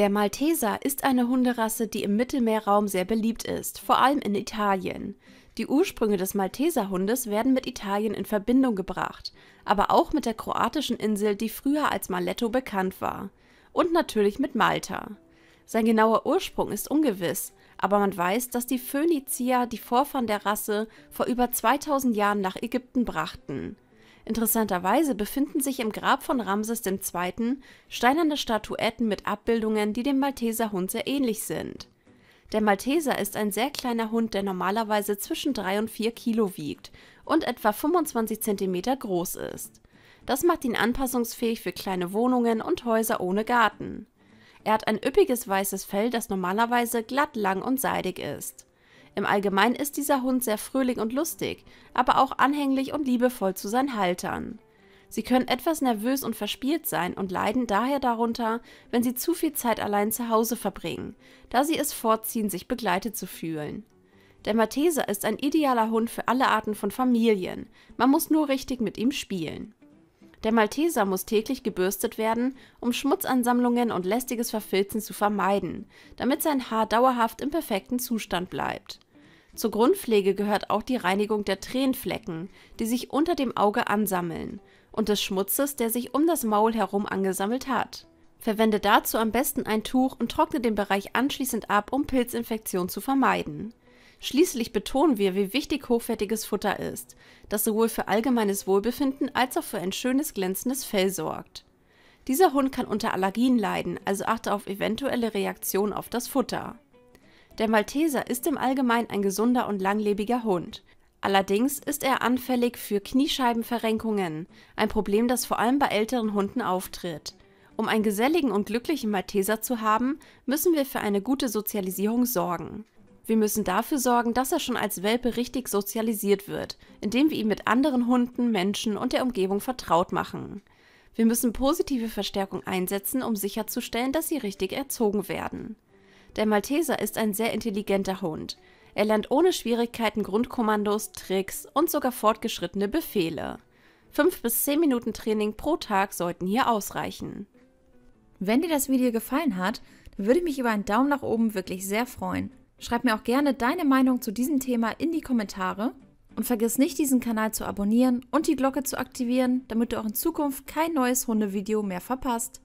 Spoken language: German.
Der Malteser ist eine Hunderasse, die im Mittelmeerraum sehr beliebt ist, vor allem in Italien. Die Ursprünge des Malteserhundes werden mit Italien in Verbindung gebracht, aber auch mit der kroatischen Insel, die früher als Maletto bekannt war. Und natürlich mit Malta. Sein genauer Ursprung ist ungewiss, aber man weiß, dass die Phönizier die Vorfahren der Rasse vor über 2000 Jahren nach Ägypten brachten. Interessanterweise befinden sich im Grab von Ramses II. steinerne Statuetten mit Abbildungen, die dem Malteserhund sehr ähnlich sind. Der Malteser ist ein sehr kleiner Hund, der normalerweise zwischen 3 und 4 Kilo wiegt und etwa 25 cm groß ist. Das macht ihn anpassungsfähig für kleine Wohnungen und Häuser ohne Garten. Er hat ein üppiges weißes Fell, das normalerweise glatt, lang und seidig ist im Allgemeinen ist dieser Hund sehr fröhlich und lustig, aber auch anhänglich und liebevoll zu seinen Haltern. Sie können etwas nervös und verspielt sein und leiden daher darunter, wenn sie zu viel Zeit allein zu Hause verbringen, da sie es vorziehen, sich begleitet zu fühlen. Der Malteser ist ein idealer Hund für alle Arten von Familien, man muss nur richtig mit ihm spielen. Der Malteser muss täglich gebürstet werden, um Schmutzansammlungen und lästiges Verfilzen zu vermeiden, damit sein Haar dauerhaft im perfekten Zustand bleibt. Zur Grundpflege gehört auch die Reinigung der Tränenflecken, die sich unter dem Auge ansammeln, und des Schmutzes, der sich um das Maul herum angesammelt hat. Verwende dazu am besten ein Tuch und trockne den Bereich anschließend ab, um Pilzinfektionen zu vermeiden. Schließlich betonen wir, wie wichtig hochwertiges Futter ist, das sowohl für allgemeines Wohlbefinden als auch für ein schönes glänzendes Fell sorgt. Dieser Hund kann unter Allergien leiden, also achte auf eventuelle Reaktionen auf das Futter. Der Malteser ist im Allgemeinen ein gesunder und langlebiger Hund. Allerdings ist er anfällig für Kniescheibenverrenkungen, ein Problem, das vor allem bei älteren Hunden auftritt. Um einen geselligen und glücklichen Malteser zu haben, müssen wir für eine gute Sozialisierung sorgen. Wir müssen dafür sorgen, dass er schon als Welpe richtig sozialisiert wird, indem wir ihn mit anderen Hunden, Menschen und der Umgebung vertraut machen. Wir müssen positive Verstärkung einsetzen, um sicherzustellen, dass sie richtig erzogen werden. Der Malteser ist ein sehr intelligenter Hund. Er lernt ohne Schwierigkeiten Grundkommandos, Tricks und sogar fortgeschrittene Befehle. 5 bis 10 Minuten Training pro Tag sollten hier ausreichen. Wenn dir das Video gefallen hat, dann würde ich mich über einen Daumen nach oben wirklich sehr freuen. Schreib mir auch gerne deine Meinung zu diesem Thema in die Kommentare und vergiss nicht, diesen Kanal zu abonnieren und die Glocke zu aktivieren, damit du auch in Zukunft kein neues Hundevideo mehr verpasst.